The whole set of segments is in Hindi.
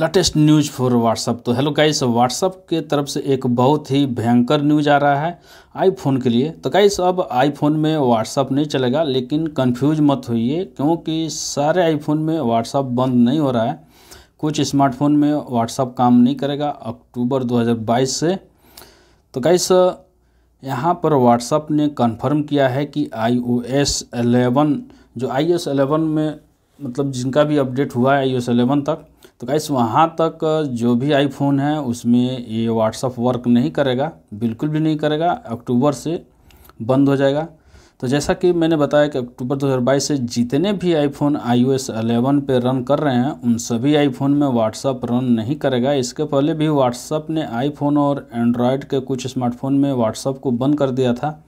लेटेस्ट न्यूज़ फॉर व्हाट्सअप तो हेलो गाइस व्हाट्सअप के तरफ से एक बहुत ही भयंकर न्यूज आ रहा है आईफोन के लिए तो गाइस अब आईफोन में व्हाट्सअप नहीं चलेगा लेकिन कंफ्यूज मत होइए क्योंकि सारे आईफोन में व्हाट्सअप बंद नहीं हो रहा है कुछ स्मार्टफोन में व्हाट्सअप काम नहीं करेगा अक्टूबर दो से तो गाइस यहाँ पर व्हाट्सअप ने कन्फर्म किया है कि आई ओ एस एलेवन जो आई एस एलेवन में मतलब जिनका भी अपडेट हुआ है आई एस तक तो गाइस वहाँ तक जो भी आईफोन है उसमें ये व्हाट्सअप वर्क नहीं करेगा बिल्कुल भी नहीं करेगा अक्टूबर से बंद हो जाएगा तो जैसा कि मैंने बताया कि अक्टूबर 2022 से जितने भी iPhone I O S eleven पर रन कर रहे हैं उन सभी आईफोन में व्हाट्सअप रन नहीं करेगा इसके पहले भी व्हाट्सअप ने आईफोन और एंड्रॉयड के कुछ स्मार्टफोन में व्हाट्सअप को बंद कर दिया था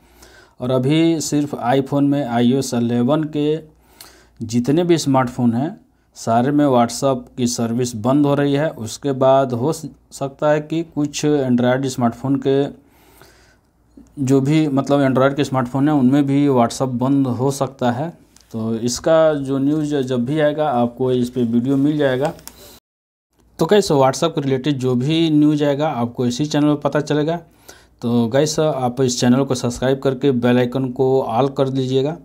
और अभी सिर्फ आईफोन में आई ओ एस अलेवन के जितने भी स्मार्टफोन हैं सारे में व्हाट्सअप की सर्विस बंद हो रही है उसके बाद हो सकता है कि कुछ एंड्रॉयड स्मार्टफोन के जो भी मतलब एंड्रॉयड के स्मार्टफोन हैं उनमें भी व्हाट्सअप बंद हो सकता है तो इसका जो न्यूज़ जब भी आएगा आपको इस पर वीडियो मिल जाएगा तो कैसे व्हाट्सअप के रिलेटेड जो भी न्यूज़ आएगा आपको इसी चैनल पर पता चलेगा तो गैस आप इस चैनल को सब्सक्राइब करके बेल आइकन को ऑल कर दीजिएगा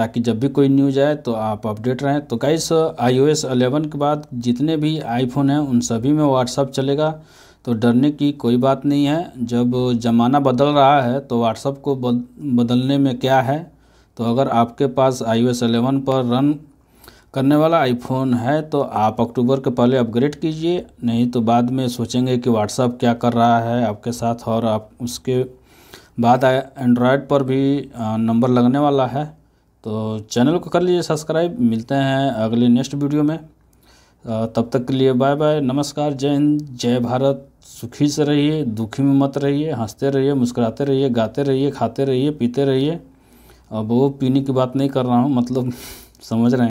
ताकि जब भी कोई न्यूज आए तो आप अपडेट रहें तो गाइस आईओएस 11 के बाद जितने भी आईफोन हैं उन सभी में व्हाट्सअप चलेगा तो डरने की कोई बात नहीं है जब ज़माना बदल रहा है तो व्हाट्सअप को बदलने में क्या है तो अगर आपके पास आई ओ पर रन करने वाला आईफोन है तो आप अक्टूबर के पहले अपग्रेड कीजिए नहीं तो बाद में सोचेंगे कि व्हाट्सअप क्या कर रहा है आपके साथ और आप उसके बाद एंड्रॉयड पर भी नंबर लगने वाला है तो चैनल को कर लीजिए सब्सक्राइब मिलते हैं अगले नेक्स्ट वीडियो में तब तक के लिए बाय बाय नमस्कार जय हिंद जय भारत सुखी से रहिए दुखी में मत रहिए हंसते रहिए मुस्कुराते रहिए गाते रहिए खाते रहिए पीते रहिए अब वो पीने की बात नहीं कर रहा हूँ मतलब समझ रहे हैं